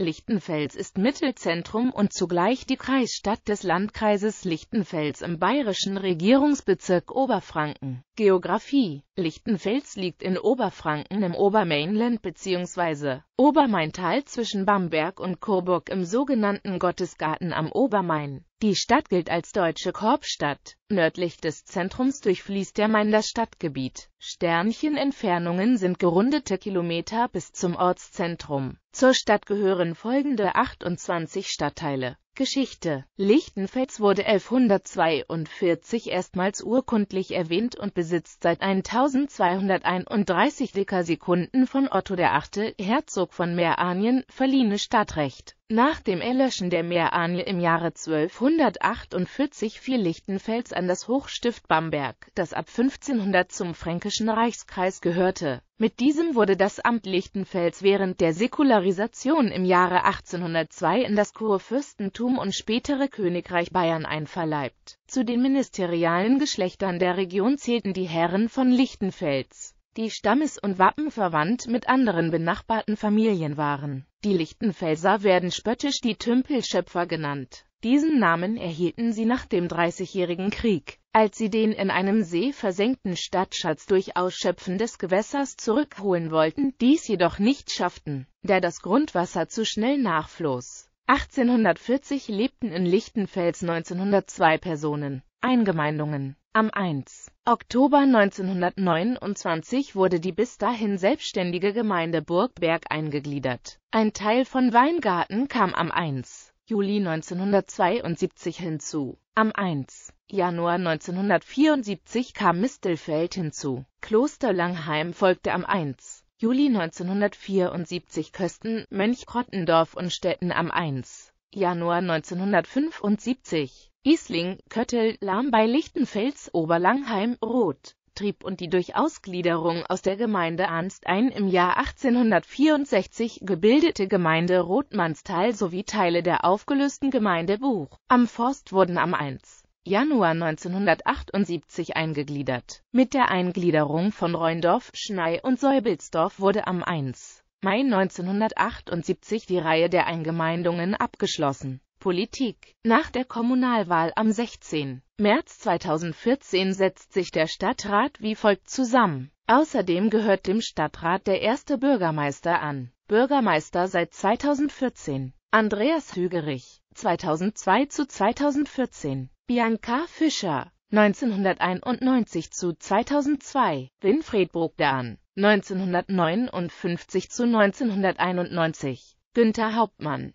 Lichtenfels ist Mittelzentrum und zugleich die Kreisstadt des Landkreises Lichtenfels im bayerischen Regierungsbezirk Oberfranken Geografie Lichtenfels liegt in Oberfranken im Obermainland bzw. Obermaintal zwischen Bamberg und Coburg im sogenannten Gottesgarten am Obermain. Die Stadt gilt als deutsche Korbstadt. Nördlich des Zentrums durchfließt der Main das Stadtgebiet. Sternchenentfernungen sind gerundete Kilometer bis zum Ortszentrum. Zur Stadt gehören folgende 28 Stadtteile Geschichte. Lichtenfels wurde 1142 erstmals urkundlich erwähnt und besitzt seit 1231 Dekasekunden von Otto VIII., Herzog von Meranien, verliehene Stadtrecht nach dem Erlöschen der Meeranje im Jahre 1248 fiel Lichtenfels an das Hochstift Bamberg, das ab 1500 zum fränkischen Reichskreis gehörte. Mit diesem wurde das Amt Lichtenfels während der Säkularisation im Jahre 1802 in das Kurfürstentum und spätere Königreich Bayern einverleibt. Zu den ministerialen Geschlechtern der Region zählten die Herren von Lichtenfels die stammes- und wappenverwandt mit anderen benachbarten Familien waren. Die Lichtenfelser werden spöttisch die Tümpelschöpfer genannt. Diesen Namen erhielten sie nach dem Dreißigjährigen Krieg, als sie den in einem See versenkten Stadtschatz durch Ausschöpfen des Gewässers zurückholen wollten, dies jedoch nicht schafften, da das Grundwasser zu schnell nachfloß. 1840 lebten in Lichtenfels 1902 Personen, Eingemeindungen. Am 1. Oktober 1929 wurde die bis dahin selbstständige Gemeinde Burgberg eingegliedert. Ein Teil von Weingarten kam am 1. Juli 1972 hinzu. Am 1. Januar 1974 kam Mistelfeld hinzu. Kloster Langheim folgte am 1. Juli 1974 Kösten, Mönchgrottendorf und Stetten am 1. Januar 1975. Isling, Köttel, Lahm bei Lichtenfels, Oberlangheim, Roth trieb und die durch Ausgliederung aus der Gemeinde Arnst ein im Jahr 1864 gebildete Gemeinde Rothmannsthal sowie Teile der aufgelösten Gemeinde Buch am Forst wurden am 1. Januar 1978 eingegliedert. Mit der Eingliederung von Reundorf, Schnei und Säubelsdorf wurde am 1. Mai 1978 die Reihe der Eingemeindungen abgeschlossen Politik. Nach der Kommunalwahl am 16. März 2014 setzt sich der Stadtrat wie folgt zusammen. Außerdem gehört dem Stadtrat der erste Bürgermeister an. Bürgermeister seit 2014. Andreas Hügerich, 2002 zu 2014. Bianca Fischer, 1991 zu 2002. Winfried Bogdan, 1959 zu 1991. Günther Hauptmann,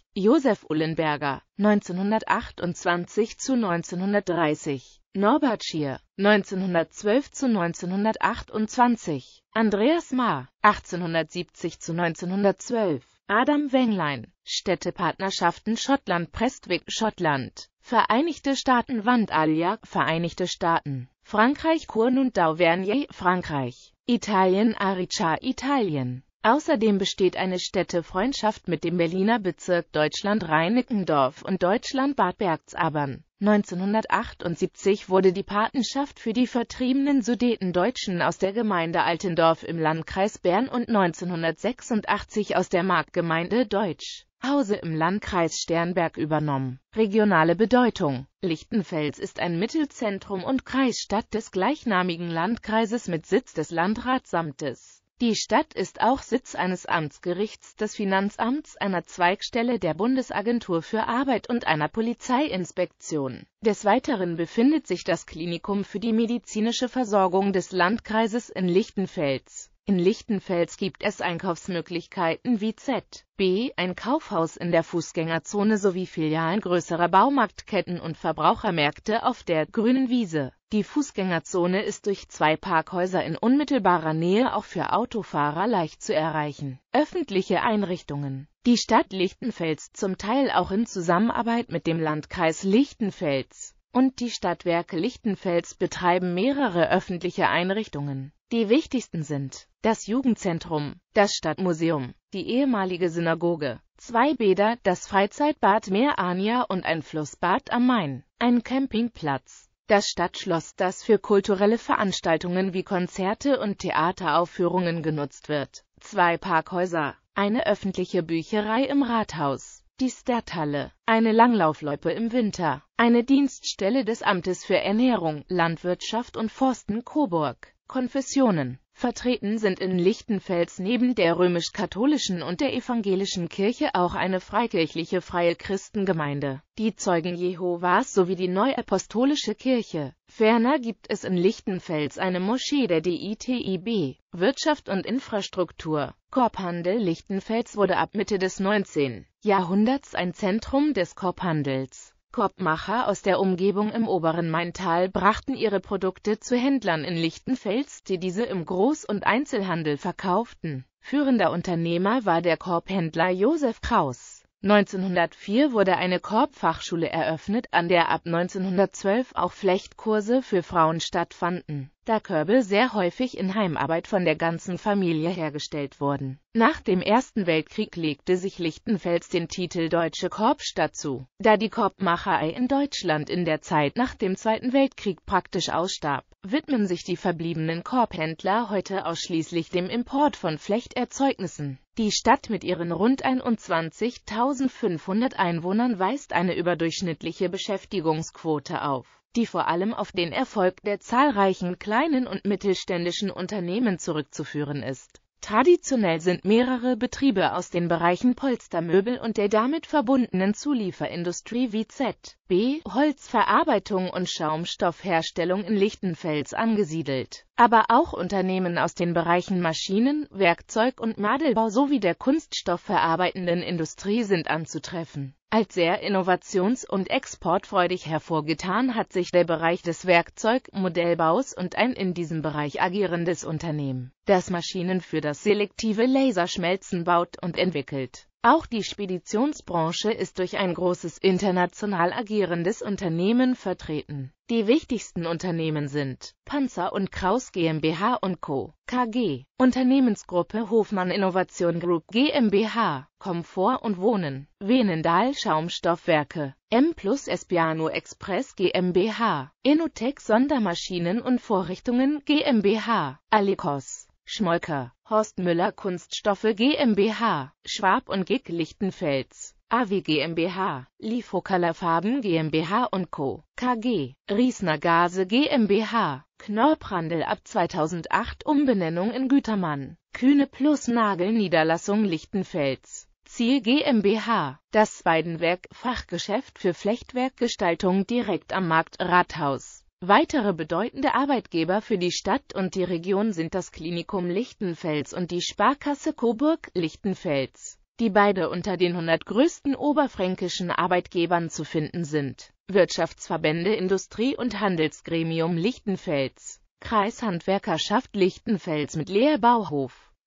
Josef Ullenberger, 1928 zu 1930, Norbert Schier, 1912 zu 1928, Andreas Mahr, 1870 zu 1912, Adam Wenglein, Städtepartnerschaften Schottland Prestwick Schottland, Vereinigte Staaten Vandalia, Vereinigte Staaten, Frankreich Kurn und Dauvergne, Frankreich, Italien Arica Italien Außerdem besteht eine Städtefreundschaft mit dem Berliner Bezirk Deutschland-Reinickendorf und Deutschland-Bad Bergzabern. 1978 wurde die Patenschaft für die vertriebenen Sudetendeutschen aus der Gemeinde Altendorf im Landkreis Bern und 1986 aus der Marktgemeinde Deutsch. Hause im Landkreis Sternberg übernommen. Regionale Bedeutung Lichtenfels ist ein Mittelzentrum und Kreisstadt des gleichnamigen Landkreises mit Sitz des Landratsamtes. Die Stadt ist auch Sitz eines Amtsgerichts, des Finanzamts, einer Zweigstelle der Bundesagentur für Arbeit und einer Polizeiinspektion. Des Weiteren befindet sich das Klinikum für die medizinische Versorgung des Landkreises in Lichtenfels in Lichtenfels gibt es Einkaufsmöglichkeiten wie ZB, ein Kaufhaus in der Fußgängerzone sowie Filialen größerer Baumarktketten und Verbrauchermärkte auf der grünen Wiese. Die Fußgängerzone ist durch zwei Parkhäuser in unmittelbarer Nähe auch für Autofahrer leicht zu erreichen. Öffentliche Einrichtungen Die Stadt Lichtenfels, zum Teil auch in Zusammenarbeit mit dem Landkreis Lichtenfels, und die Stadtwerke Lichtenfels betreiben mehrere öffentliche Einrichtungen. Die wichtigsten sind das Jugendzentrum, das Stadtmuseum, die ehemalige Synagoge, zwei Bäder, das Freizeitbad Meer Anja und ein Flussbad am Main, ein Campingplatz, das Stadtschloss, das für kulturelle Veranstaltungen wie Konzerte und Theateraufführungen genutzt wird, zwei Parkhäuser, eine öffentliche Bücherei im Rathaus die Stadthalle, eine Langlaufloipe im Winter, eine Dienststelle des Amtes für Ernährung, Landwirtschaft und Forsten Coburg, Konfessionen Vertreten sind in Lichtenfels neben der römisch-katholischen und der evangelischen Kirche auch eine freikirchliche Freie Christengemeinde, die Zeugen Jehovas sowie die Neuapostolische Kirche. Ferner gibt es in Lichtenfels eine Moschee der DITIB, Wirtschaft und Infrastruktur. Korbhandel Lichtenfels wurde ab Mitte des 19. Jahrhunderts ein Zentrum des Korbhandels. Korbmacher aus der Umgebung im oberen Maintal brachten ihre Produkte zu Händlern in Lichtenfels, die diese im Groß- und Einzelhandel verkauften. Führender Unternehmer war der Korbhändler Josef Kraus. 1904 wurde eine Korbfachschule eröffnet, an der ab 1912 auch Flechtkurse für Frauen stattfanden da Körbe sehr häufig in Heimarbeit von der ganzen Familie hergestellt wurden. Nach dem Ersten Weltkrieg legte sich Lichtenfels den Titel Deutsche Korbstadt zu, da die Korbmacherei in Deutschland in der Zeit nach dem Zweiten Weltkrieg praktisch ausstarb widmen sich die verbliebenen Korbhändler heute ausschließlich dem Import von Flechterzeugnissen. Die Stadt mit ihren rund 21.500 Einwohnern weist eine überdurchschnittliche Beschäftigungsquote auf die vor allem auf den Erfolg der zahlreichen kleinen und mittelständischen Unternehmen zurückzuführen ist. Traditionell sind mehrere Betriebe aus den Bereichen Polstermöbel und der damit verbundenen Zulieferindustrie wie ZB, Holzverarbeitung und Schaumstoffherstellung in Lichtenfels angesiedelt, aber auch Unternehmen aus den Bereichen Maschinen, Werkzeug und Madelbau sowie der kunststoffverarbeitenden Industrie sind anzutreffen als sehr innovations- und exportfreudig hervorgetan hat sich der Bereich des Werkzeug-, Modellbaus und ein in diesem Bereich agierendes Unternehmen, das Maschinen für das selektive Laserschmelzen baut und entwickelt. Auch die Speditionsbranche ist durch ein großes international agierendes Unternehmen vertreten. Die wichtigsten Unternehmen sind Panzer und Kraus GmbH und Co. KG, Unternehmensgruppe Hofmann Innovation Group GmbH, Komfort und Wohnen, Venendal Schaumstoffwerke, M plus Espiano Express GmbH, Enotec Sondermaschinen und Vorrichtungen GmbH, Alikos. Schmolker, Horst Müller Kunststoffe GmbH, Schwab und Gick Lichtenfels, AW GmbH, Liefokaler Farben GmbH und Co., KG, Riesner Gase GmbH, Knorprandel ab 2008 Umbenennung in Gütermann, Kühne plus Nagel Niederlassung Lichtenfels. Ziel GmbH, das Weidenwerk Fachgeschäft für Flechtwerkgestaltung direkt am Markt Rathaus. Weitere bedeutende Arbeitgeber für die Stadt und die Region sind das Klinikum Lichtenfels und die Sparkasse Coburg-Lichtenfels, die beide unter den 100 größten oberfränkischen Arbeitgebern zu finden sind. Wirtschaftsverbände Industrie- und Handelsgremium Lichtenfels, Kreishandwerkerschaft Lichtenfels mit Lea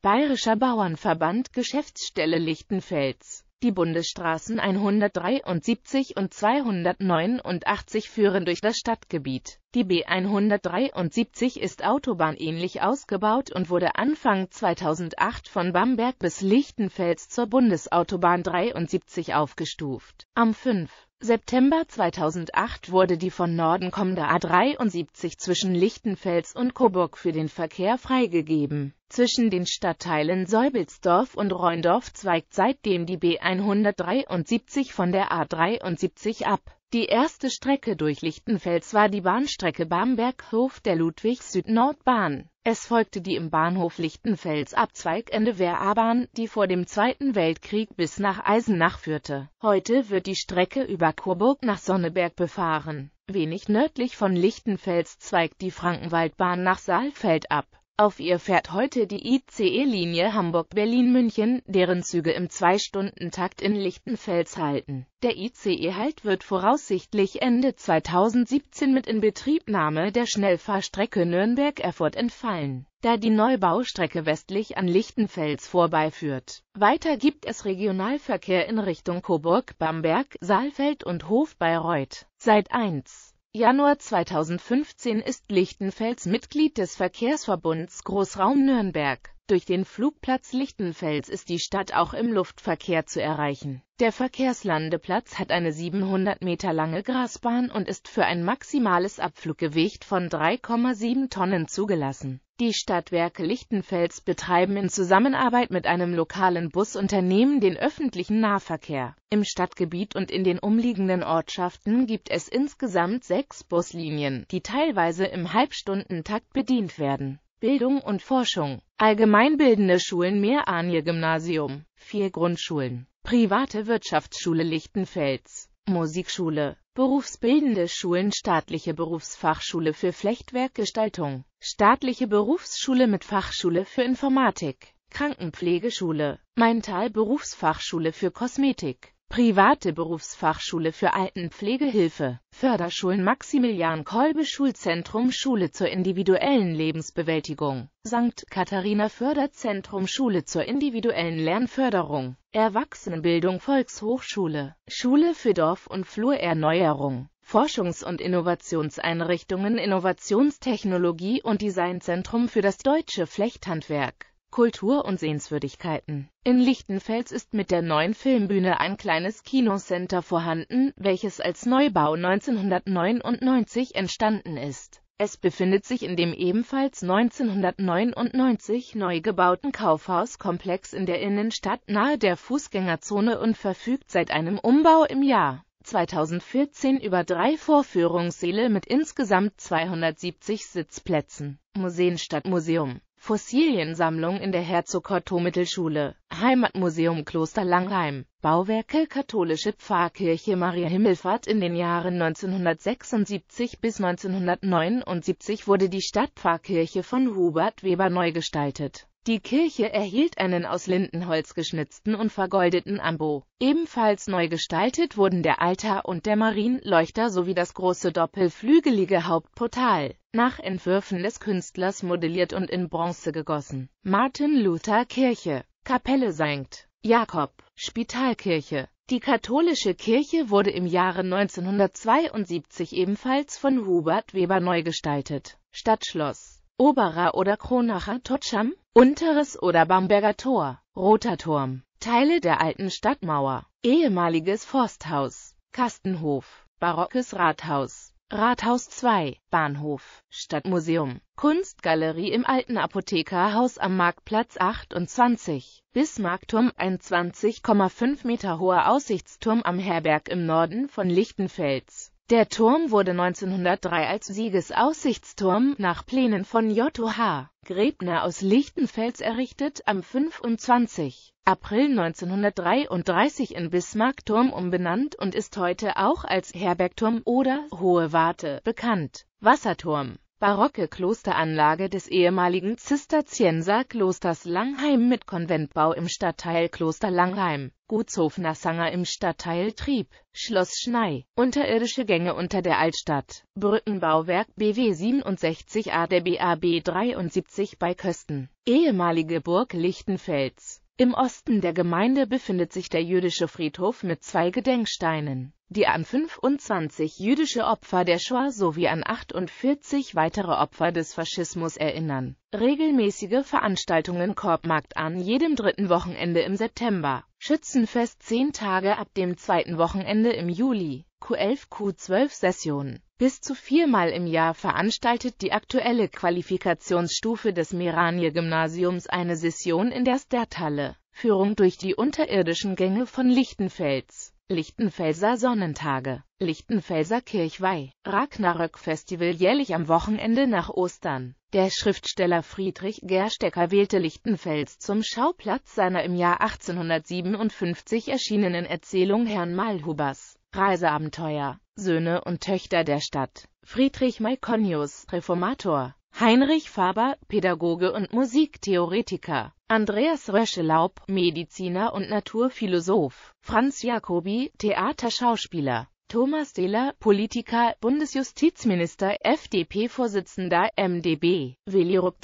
Bayerischer Bauernverband Geschäftsstelle Lichtenfels. Die Bundesstraßen 173 und 289 führen durch das Stadtgebiet. Die B 173 ist autobahnähnlich ausgebaut und wurde Anfang 2008 von Bamberg bis Lichtenfels zur Bundesautobahn 73 aufgestuft. Am 5. September 2008 wurde die von Norden kommende A73 zwischen Lichtenfels und Coburg für den Verkehr freigegeben zwischen den Stadtteilen Seubelsdorf und Reundorf zweigt seitdem die B173 von der A73 ab. Die erste Strecke durch Lichtenfels war die Bahnstrecke Bamberghof der Ludwig-Süd-Nordbahn. Es folgte die im Bahnhof Lichtenfels Abzweigende Wehr-A-Bahn, die vor dem Zweiten Weltkrieg bis nach Eisenach führte. Heute wird die Strecke über Kurburg nach Sonneberg befahren. Wenig nördlich von Lichtenfels zweigt die Frankenwaldbahn nach Saalfeld ab. Auf ihr fährt heute die ICE-Linie Hamburg-Berlin-München, deren Züge im Zwei-Stunden-Takt in Lichtenfels halten. Der ICE-Halt wird voraussichtlich Ende 2017 mit Inbetriebnahme der Schnellfahrstrecke Nürnberg-Erfurt entfallen, da die Neubaustrecke westlich an Lichtenfels vorbeiführt. Weiter gibt es Regionalverkehr in Richtung Coburg, Bamberg, Saalfeld und Hof Hofbayreuth. Seit 1. Januar 2015 ist Lichtenfels Mitglied des Verkehrsverbunds Großraum Nürnberg. Durch den Flugplatz Lichtenfels ist die Stadt auch im Luftverkehr zu erreichen. Der Verkehrslandeplatz hat eine 700 Meter lange Grasbahn und ist für ein maximales Abfluggewicht von 3,7 Tonnen zugelassen. Die Stadtwerke Lichtenfels betreiben in Zusammenarbeit mit einem lokalen Busunternehmen den öffentlichen Nahverkehr. Im Stadtgebiet und in den umliegenden Ortschaften gibt es insgesamt sechs Buslinien, die teilweise im Halbstundentakt bedient werden. Bildung und Forschung. Allgemeinbildende Schulen Mehr-Anje-Gymnasium, vier Grundschulen. Private Wirtschaftsschule Lichtenfels, Musikschule, berufsbildende Schulen Staatliche Berufsfachschule für Flechtwerkgestaltung, Staatliche Berufsschule mit Fachschule für Informatik, Krankenpflegeschule, Maintal Berufsfachschule für Kosmetik, Private Berufsfachschule für Altenpflegehilfe, Förderschulen Maximilian Kolbe Schulzentrum Schule zur individuellen Lebensbewältigung, St. Katharina Förderzentrum Schule zur individuellen Lernförderung, Erwachsenenbildung Volkshochschule, Schule für Dorf- und Flurerneuerung, Forschungs- und Innovationseinrichtungen Innovationstechnologie und Designzentrum für das deutsche Flechthandwerk. Kultur und Sehenswürdigkeiten. In Lichtenfels ist mit der neuen Filmbühne ein kleines Kinocenter vorhanden, welches als Neubau 1999 entstanden ist. Es befindet sich in dem ebenfalls 1999 neu gebauten Kaufhauskomplex in der Innenstadt nahe der Fußgängerzone und verfügt seit einem Umbau im Jahr 2014 über drei Vorführungssäle mit insgesamt 270 Sitzplätzen. Museenstadtmuseum Fossiliensammlung in der Herzog Otto Mittelschule, Heimatmuseum Kloster Langheim, Bauwerke Katholische Pfarrkirche Maria Himmelfahrt in den Jahren 1976 bis 1979 wurde die Stadtpfarrkirche von Hubert Weber neu gestaltet. Die Kirche erhielt einen aus Lindenholz geschnitzten und vergoldeten Ambo. Ebenfalls neu gestaltet wurden der Altar und der Marienleuchter sowie das große doppelflügelige Hauptportal nach Entwürfen des Künstlers modelliert und in Bronze gegossen. Martin Luther Kirche, Kapelle St. Jakob, Spitalkirche. Die katholische Kirche wurde im Jahre 1972 ebenfalls von Hubert Weber neu gestaltet. Stadtschloss, Oberer oder Kronacher Totscham, Unteres oder Bamberger Tor, Roter Turm, Teile der alten Stadtmauer, ehemaliges Forsthaus, Kastenhof, barockes Rathaus. Rathaus 2, Bahnhof, Stadtmuseum, Kunstgalerie im Alten Apothekerhaus am Marktplatz 28, Bismarckturm, ein 20,5 Meter hoher Aussichtsturm am Herberg im Norden von Lichtenfels. Der Turm wurde 1903 als Siegesaussichtsturm nach Plänen von J.H. Gräbner aus Lichtenfels errichtet, am 25. April 1933 in Bismarckturm umbenannt und ist heute auch als Herbergturm oder Hohe Warte bekannt. Wasserturm barocke Klosteranlage des ehemaligen Zisterzienserklosters Langheim mit Konventbau im Stadtteil Kloster Langheim, Gutshof Nassanger im Stadtteil Trieb, Schloss Schnei, unterirdische Gänge unter der Altstadt, Brückenbauwerk BW 67a der BAB 73 bei Kösten, ehemalige Burg Lichtenfels. Im Osten der Gemeinde befindet sich der jüdische Friedhof mit zwei Gedenksteinen, die an 25 jüdische Opfer der Shoah sowie an 48 weitere Opfer des Faschismus erinnern. Regelmäßige Veranstaltungen Korbmarkt an jedem dritten Wochenende im September, Schützenfest zehn Tage ab dem zweiten Wochenende im Juli, Q11-Q12-Session bis zu viermal im Jahr veranstaltet die aktuelle Qualifikationsstufe des Meranie-Gymnasiums eine Session in der Sterthalle. Führung durch die unterirdischen Gänge von Lichtenfels, Lichtenfelser Sonnentage, Lichtenfelser Kirchweih, Ragnarök-Festival jährlich am Wochenende nach Ostern. Der Schriftsteller Friedrich Gerstecker wählte Lichtenfels zum Schauplatz seiner im Jahr 1857 erschienenen Erzählung Herrn Malhubers Reiseabenteuer. Söhne und Töchter der Stadt. Friedrich Maikonius, Reformator. Heinrich Faber, Pädagoge und Musiktheoretiker. Andreas Röschelaub, Mediziner und Naturphilosoph. Franz Jacobi, Theaterschauspieler. Thomas Dehler, Politiker, Bundesjustizminister, FDP-Vorsitzender, MdB. Willi Rupp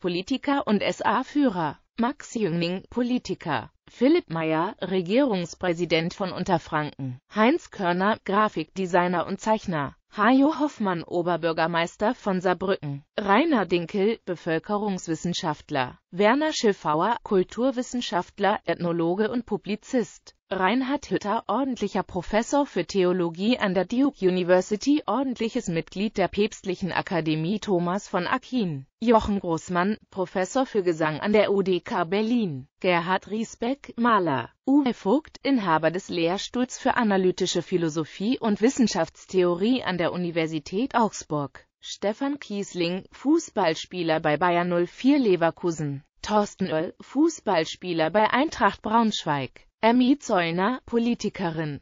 Politiker und SA-Führer. Max Jüngling, Politiker. Philipp Meyer, Regierungspräsident von Unterfranken, Heinz Körner, Grafikdesigner und Zeichner, Hajo Hoffmann, Oberbürgermeister von Saarbrücken, Rainer Dinkel, Bevölkerungswissenschaftler, Werner Schiffauer, Kulturwissenschaftler, Ethnologe und Publizist, Reinhard Hütter, ordentlicher Professor für Theologie an der Duke University, ordentliches Mitglied der Päpstlichen Akademie Thomas von Aquin, Jochen Großmann, Professor für Gesang an der UDK Berlin, Gerhard Riesbeck, Maler, Uwe Vogt, Inhaber des Lehrstuhls für analytische Philosophie und Wissenschaftstheorie an der Universität Augsburg. Stefan Kiesling, Fußballspieler bei Bayer 04 Leverkusen. Thorsten Oell, Fußballspieler bei Eintracht Braunschweig. Emmy Zäuner, Politikerin.